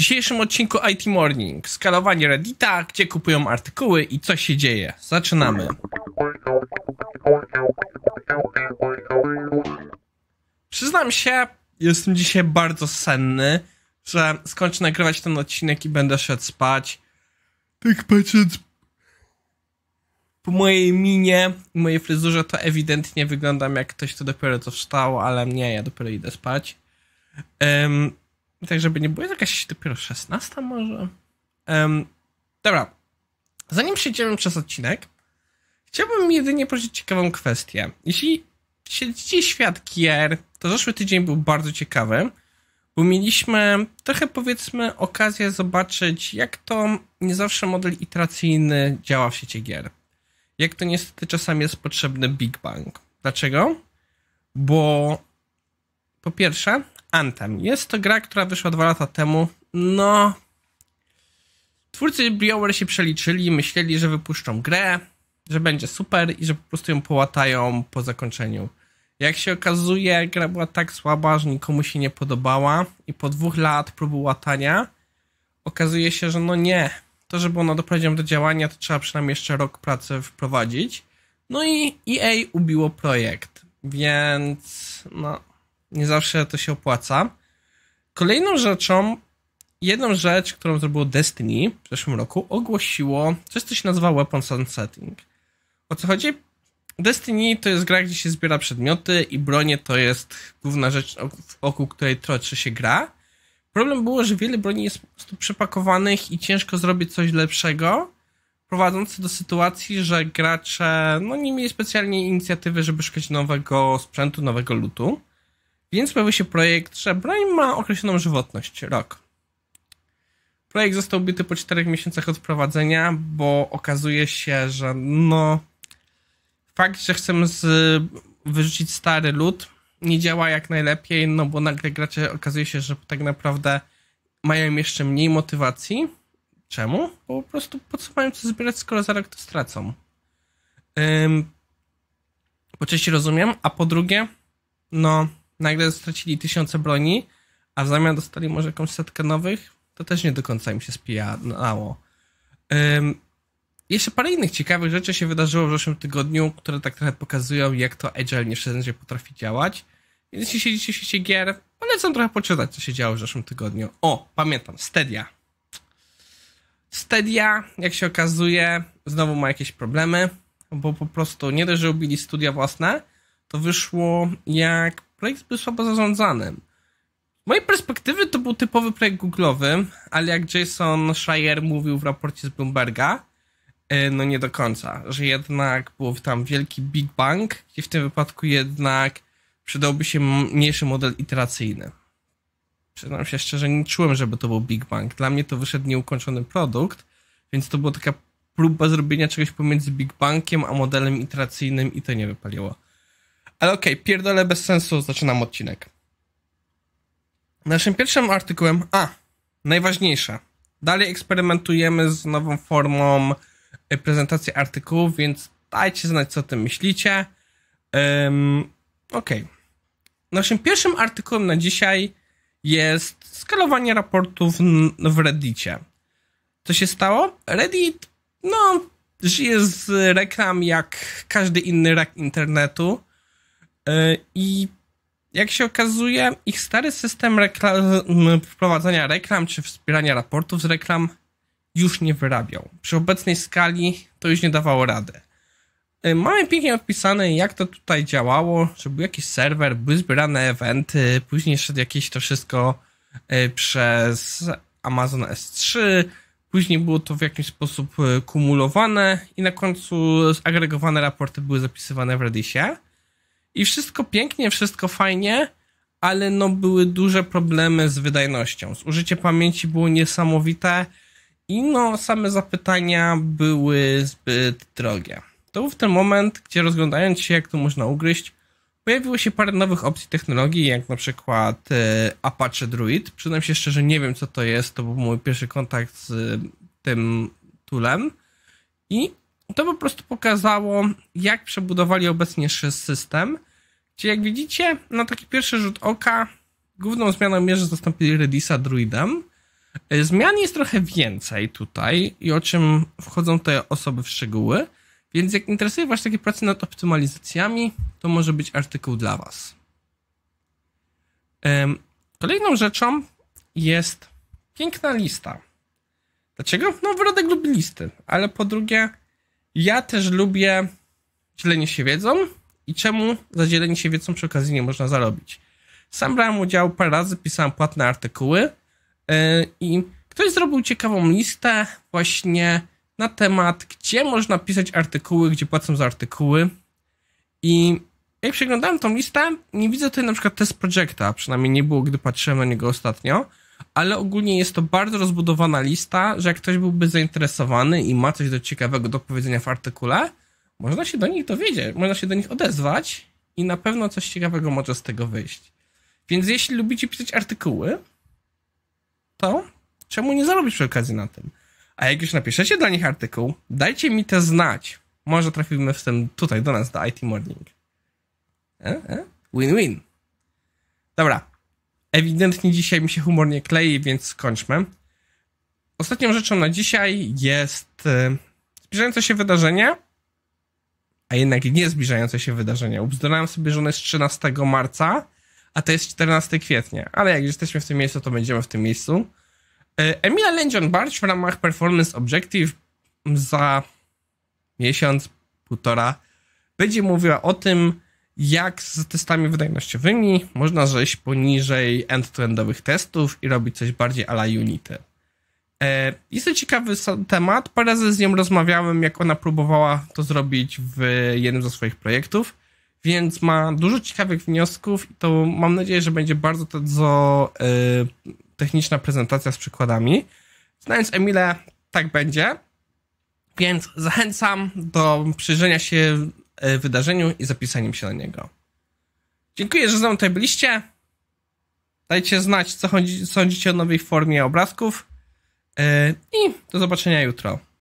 dzisiejszym odcinku IT Morning skalowanie Reddita, gdzie kupują artykuły i co się dzieje. Zaczynamy. Przyznam się, jestem dzisiaj bardzo senny, że skończę nagrywać ten odcinek i będę szedł spać. Tak patrząc po mojej minie i mojej fryzurze, to ewidentnie wyglądam jak ktoś, kto dopiero co wstał, ale nie, ja dopiero idę spać. Um, tak, żeby nie było jakaś dopiero 16 może. Um, dobra. Zanim przejdziemy przez odcinek, chciałbym jedynie prosić ciekawą kwestię. Jeśli dzisiaj świat gier, to zeszły tydzień był bardzo ciekawy, bo mieliśmy trochę powiedzmy okazję zobaczyć, jak to nie zawsze model iteracyjny działa w sieci gier. Jak to niestety czasami jest potrzebny Big Bang. Dlaczego? Bo po pierwsze, Anthem. Jest to gra, która wyszła dwa lata temu. No. Twórcy BioWare się przeliczyli, myśleli, że wypuszczą grę, że będzie super i że po prostu ją połatają po zakończeniu. Jak się okazuje, gra była tak słaba, że nikomu się nie podobała i po dwóch lat próby łatania okazuje się, że no nie. To, żeby ona doprowadziła do działania, to trzeba przynajmniej jeszcze rok pracy wprowadzić. No i EA ubiło projekt, więc no, nie zawsze to się opłaca. Kolejną rzeczą, jedną rzecz, którą zrobiło Destiny w zeszłym roku, ogłosiło coś, co się nazywa Weapon Sunsetting. O co chodzi? Destiny to jest gra, gdzie się zbiera przedmioty i bronie to jest główna rzecz, wokół której troczy się gra. Problem było, że wiele broni jest po prostu przepakowanych i ciężko zrobić coś lepszego, prowadzące do sytuacji, że gracze no, nie mieli specjalnie inicjatywy, żeby szukać nowego sprzętu, nowego lootu. Więc pojawił się projekt, że broń ma określoną żywotność, rok. Projekt został ubity po 4 miesiącach od wprowadzenia, bo okazuje się, że no fakt, że chcemy z, wyrzucić stary lód nie działa jak najlepiej, no bo nagle gracze okazuje się, że tak naprawdę mają jeszcze mniej motywacji. Czemu? Bo po prostu po co mają co zbierać, skoro za rok to stracą. Ym, po części rozumiem, a po drugie, no nagle stracili tysiące broni, a w zamian dostali może jakąś setkę nowych, to też nie do końca im się spijało. Um, jeszcze parę innych ciekawych rzeczy się wydarzyło w zeszłym tygodniu, które tak trochę pokazują, jak to Agile nie wszędzie potrafi działać. Więc jeśli siedzicie w świecie gier, polecam trochę poczytać, co się działo w zeszłym tygodniu. O, pamiętam, Stadia. Stadia, jak się okazuje, znowu ma jakieś problemy, bo po prostu nie dość, że ubili studia własne, to wyszło jak projekt był słabo zarządzany. Z mojej perspektywy to był typowy projekt google'owy, ale jak Jason Schreier mówił w raporcie z Bloomberga, e, no nie do końca, że jednak był tam wielki Big Bang, i w tym wypadku jednak przydałby się mniejszy model iteracyjny. Przyznam się szczerze, nie czułem, żeby to był Big Bang. Dla mnie to wyszedł nieukończony produkt, więc to była taka próba zrobienia czegoś pomiędzy Big Bangiem a modelem iteracyjnym i to nie wypaliło. Ale okej, okay, pierdolę bez sensu, zaczynam odcinek. Naszym pierwszym artykułem, a, najważniejsze. Dalej eksperymentujemy z nową formą e, prezentacji artykułów, więc dajcie znać, co o tym myślicie. Um, okej. Okay. Naszym pierwszym artykułem na dzisiaj jest skalowanie raportów w Reddicie. Co się stało? Reddit, no, żyje z reklam jak każdy inny rak internetu. E, I jak się okazuje, ich stary system reklam, wprowadzania reklam czy wspierania raportów z reklam już nie wyrabiał. Przy obecnej skali to już nie dawało rady. E, mamy pięknie opisane, jak to tutaj działało, że był jakiś serwer, były zbierane eventy, później szedł jakieś to wszystko e, przez Amazon S3, później było to w jakiś sposób kumulowane i na końcu zagregowane raporty były zapisywane w Redisie. I wszystko pięknie, wszystko fajnie, ale no były duże problemy z wydajnością. Zużycie pamięci było niesamowite i no same zapytania były zbyt drogie. To był ten moment, gdzie rozglądając się, jak to można ugryźć, pojawiło się parę nowych opcji technologii, jak na przykład e, Apache Druid. Przyznam się szczerze, nie wiem co to jest, to był mój pierwszy kontakt z tym tulem. I to po prostu pokazało, jak przebudowali obecnie system, Czyli jak widzicie, na taki pierwszy rzut oka główną zmianą mierzy zastąpili Redisa druidem. Y, zmian jest trochę więcej tutaj i o czym wchodzą te osoby w szczegóły, więc jak interesuje Was takie prace nad optymalizacjami, to może być artykuł dla Was. Kolejną rzeczą jest piękna lista. Dlaczego? No, wyrodek lubi listy, ale po drugie, ja też lubię dzielenie się wiedzą i czemu za dzielenie się wiedzą przy okazji nie można zarobić. Sam brałem udział parę razy, pisałem płatne artykuły e, i ktoś zrobił ciekawą listę właśnie na temat, gdzie można pisać artykuły, gdzie płacą za artykuły. I jak przeglądałem tą listę, nie widzę tutaj na przykład test projecta, przynajmniej nie było, gdy patrzyłem na niego ostatnio ale ogólnie jest to bardzo rozbudowana lista, że jak ktoś byłby zainteresowany i ma coś do ciekawego do powiedzenia w artykule, można się do nich dowiedzieć, można się do nich odezwać i na pewno coś ciekawego może z tego wyjść. Więc jeśli lubicie pisać artykuły, to czemu nie zarobić przy okazji na tym? A jak już napiszecie dla nich artykuł, dajcie mi to znać. Może trafimy w tym tutaj do nas, do IT Morning. E, e? Win-win. Dobra, Ewidentnie dzisiaj mi się humor nie klei, więc skończmy. Ostatnią rzeczą na dzisiaj jest e, zbliżające się wydarzenie, a jednak nie zbliżające się wydarzenie. Ubzdurałem sobie, że ono jest 13 marca, a to jest 14 kwietnia. Ale jak jesteśmy w tym miejscu, to będziemy w tym miejscu. E, Emilia Lędzion Barcz w ramach Performance Objective za miesiąc, półtora będzie mówiła o tym, jak z testami wydajnościowymi można zejść poniżej end-to-endowych testów i robić coś bardziej ala Unity. E, jest to ciekawy temat. Parę razy z nią rozmawiałem, jak ona próbowała to zrobić w jednym ze swoich projektów, więc ma dużo ciekawych wniosków i to mam nadzieję, że będzie bardzo, bardzo e, techniczna prezentacja z przykładami. Znając Emilę, tak będzie. Więc zachęcam do przyjrzenia się E, wydarzeniu i zapisaniem się na niego. Dziękuję, że z nami tutaj byliście. Dajcie znać, co sądzicie o nowej formie obrazków. E, I do zobaczenia jutro.